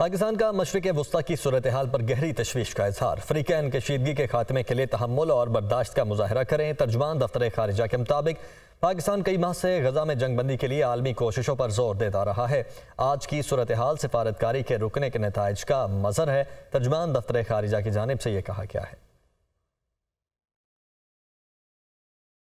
पाकिस्तान का मशरक वस्ती की सूरत हाल पर गहरी तशवीश का इजहार फ्रीकैन कशीदगी के खात्मे के लिए तहमुल और बर्दाश्त का मुजाहरा करें तर्जमान दफ्तर खारजा के मुताबिक पाकिस्तान कई माह से गजा में जंगबंदी के लिए आलमी कोशिशों पर जोर देता रहा है आज की सूरत हाल सिफारतकारी के रुकने के नतज का मजर है तर्जमान दफ्तर खारजा की जानब से यह कहा गया है